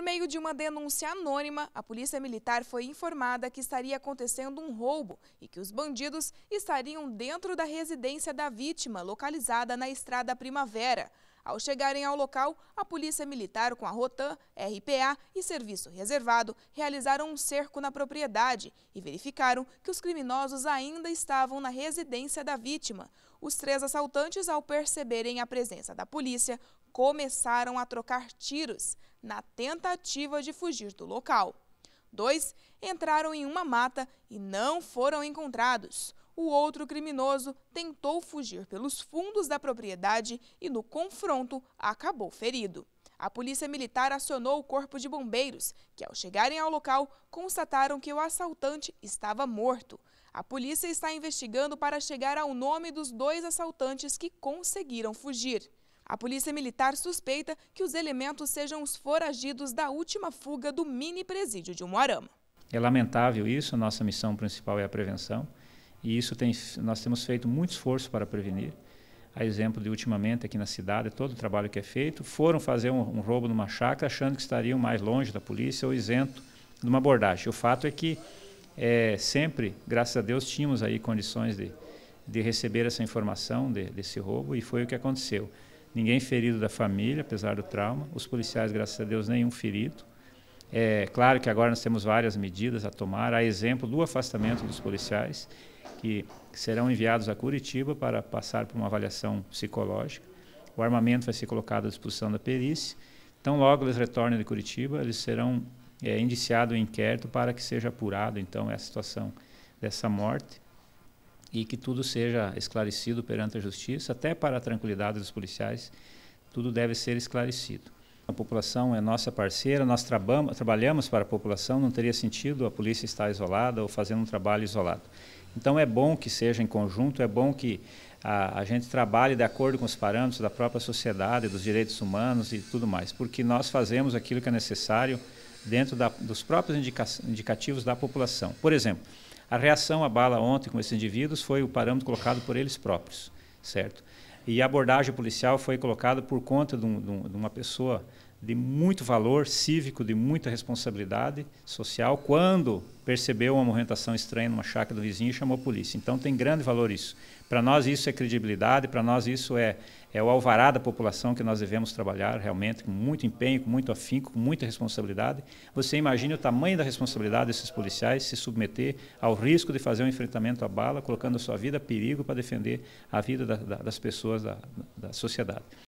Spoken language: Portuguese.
Por meio de uma denúncia anônima, a polícia militar foi informada que estaria acontecendo um roubo e que os bandidos estariam dentro da residência da vítima, localizada na Estrada Primavera. Ao chegarem ao local, a Polícia Militar com a Rotan, RPA e Serviço Reservado realizaram um cerco na propriedade e verificaram que os criminosos ainda estavam na residência da vítima. Os três assaltantes, ao perceberem a presença da polícia, começaram a trocar tiros na tentativa de fugir do local. Dois entraram em uma mata e não foram encontrados o outro criminoso tentou fugir pelos fundos da propriedade e, no confronto, acabou ferido. A polícia militar acionou o corpo de bombeiros, que ao chegarem ao local constataram que o assaltante estava morto. A polícia está investigando para chegar ao nome dos dois assaltantes que conseguiram fugir. A polícia militar suspeita que os elementos sejam os foragidos da última fuga do mini presídio de Umuarama. É lamentável isso, nossa missão principal é a prevenção. E isso tem, nós temos feito muito esforço para prevenir. A exemplo de ultimamente aqui na cidade, todo o trabalho que é feito, foram fazer um, um roubo numa chácara achando que estariam mais longe da polícia ou isento de uma abordagem. O fato é que é, sempre, graças a Deus, tínhamos aí condições de, de receber essa informação de, desse roubo e foi o que aconteceu. Ninguém ferido da família, apesar do trauma, os policiais, graças a Deus, nenhum ferido. É claro que agora nós temos várias medidas a tomar, a exemplo do afastamento dos policiais que serão enviados a Curitiba para passar por uma avaliação psicológica. O armamento vai ser colocado à disposição da perícia. Então, logo eles retornem de Curitiba, eles serão é, indiciados em inquérito para que seja apurado, então, essa situação dessa morte e que tudo seja esclarecido perante a justiça, até para a tranquilidade dos policiais, tudo deve ser esclarecido. A população é nossa parceira, nós trabamos, trabalhamos para a população, não teria sentido a polícia estar isolada ou fazendo um trabalho isolado. Então é bom que seja em conjunto, é bom que a, a, gente trabalhe de acordo com os parâmetros da própria sociedade, dos direitos humanos e tudo mais, porque nós fazemos aquilo que é necessário dentro da, dos próprios indica, indicativos da população. Por exemplo, a reação à bala ontem com esses indivíduos foi o parâmetro colocado por eles próprios, certo? E a abordagem policial foi colocada por conta de, um, de uma pessoa de muito valor cívico, de muita responsabilidade social, quando percebeu uma movimentação estranha numa chácara do vizinho e chamou a polícia. Então tem grande valor isso. Para nós isso é credibilidade, para nós isso é, é o alvará da população que nós devemos trabalhar realmente com muito empenho, com muito afinco, com muita responsabilidade. Você imagina o tamanho da responsabilidade desses policiais se submeter ao risco de fazer um enfrentamento à bala, colocando a sua vida a perigo para defender a vida da, da, das pessoas da, da sociedade.